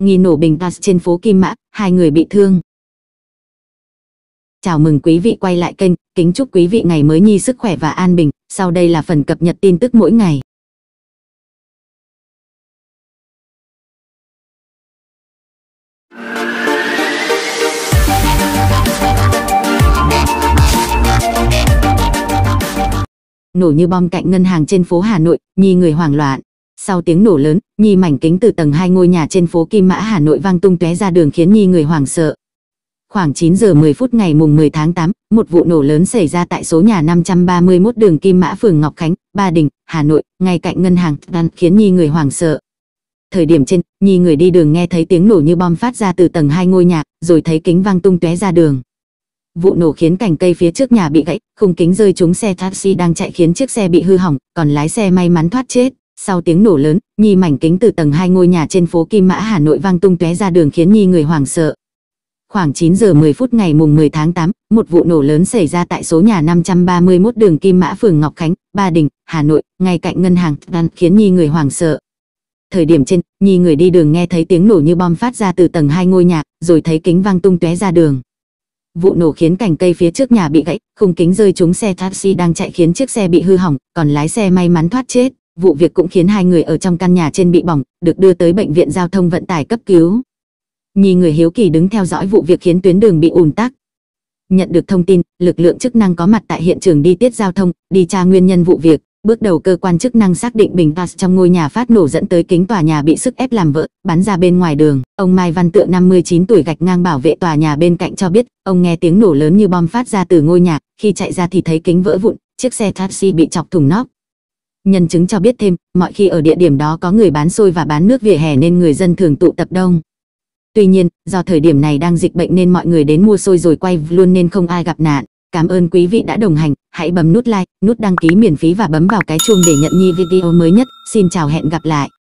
nghi nổ bình tas trên phố Kim Mã, hai người bị thương. Chào mừng quý vị quay lại kênh, kính chúc quý vị ngày mới nhi sức khỏe và an bình, sau đây là phần cập nhật tin tức mỗi ngày. Nổ như bom cạnh ngân hàng trên phố Hà Nội, nhi người hoảng loạn. Sau tiếng nổ lớn, Nhi mảnh kính từ tầng hai ngôi nhà trên phố Kim Mã Hà Nội vang tung tóe ra đường khiến Nhi người hoảng sợ. Khoảng 9 giờ 10 phút ngày mùng 10 tháng 8, một vụ nổ lớn xảy ra tại số nhà 531 đường Kim Mã phường Ngọc Khánh, Ba Đình, Hà Nội, ngay cạnh ngân hàng Đan khiến Nhi người hoảng sợ. Thời điểm trên, Nhi người đi đường nghe thấy tiếng nổ như bom phát ra từ tầng hai ngôi nhà, rồi thấy kính vang tung tóe ra đường. Vụ nổ khiến cành cây phía trước nhà bị gãy, khung kính rơi trúng xe taxi đang chạy khiến chiếc xe bị hư hỏng, còn lái xe may mắn thoát chết. Sau tiếng nổ lớn, Nhi mảnh kính từ tầng hai ngôi nhà trên phố Kim Mã Hà Nội vang tung tóe ra đường khiến Nhi người hoảng sợ. Khoảng 9 giờ 10 phút ngày mùng 10 tháng 8, một vụ nổ lớn xảy ra tại số nhà 531 đường Kim Mã phường Ngọc Khánh, Ba Đình, Hà Nội, ngay cạnh ngân hàng khiến Nhi người hoảng sợ. Thời điểm trên, Nhi người đi đường nghe thấy tiếng nổ như bom phát ra từ tầng hai ngôi nhà, rồi thấy kính vang tung tóe ra đường. Vụ nổ khiến cành cây phía trước nhà bị gãy, khung kính rơi trúng xe taxi đang chạy khiến chiếc xe bị hư hỏng, còn lái xe may mắn thoát chết. Vụ việc cũng khiến hai người ở trong căn nhà trên bị bỏng, được đưa tới bệnh viện giao thông vận tải cấp cứu. Nhi người hiếu kỳ đứng theo dõi vụ việc khiến tuyến đường bị ùn tắc. Nhận được thông tin, lực lượng chức năng có mặt tại hiện trường đi tiết giao thông, đi tra nguyên nhân vụ việc. Bước đầu cơ quan chức năng xác định bình gas trong ngôi nhà phát nổ dẫn tới kính tòa nhà bị sức ép làm vỡ, bắn ra bên ngoài đường. Ông Mai Văn Tượng 59 tuổi gạch ngang bảo vệ tòa nhà bên cạnh cho biết, ông nghe tiếng nổ lớn như bom phát ra từ ngôi nhà, khi chạy ra thì thấy kính vỡ vụn, chiếc xe taxi bị chọc thủng nóc, Nhân chứng cho biết thêm, mọi khi ở địa điểm đó có người bán xôi và bán nước vỉa hè nên người dân thường tụ tập đông. Tuy nhiên, do thời điểm này đang dịch bệnh nên mọi người đến mua xôi rồi quay luôn nên không ai gặp nạn. Cảm ơn quý vị đã đồng hành, hãy bấm nút like, nút đăng ký miễn phí và bấm vào cái chuông để nhận nhi video mới nhất. Xin chào hẹn gặp lại.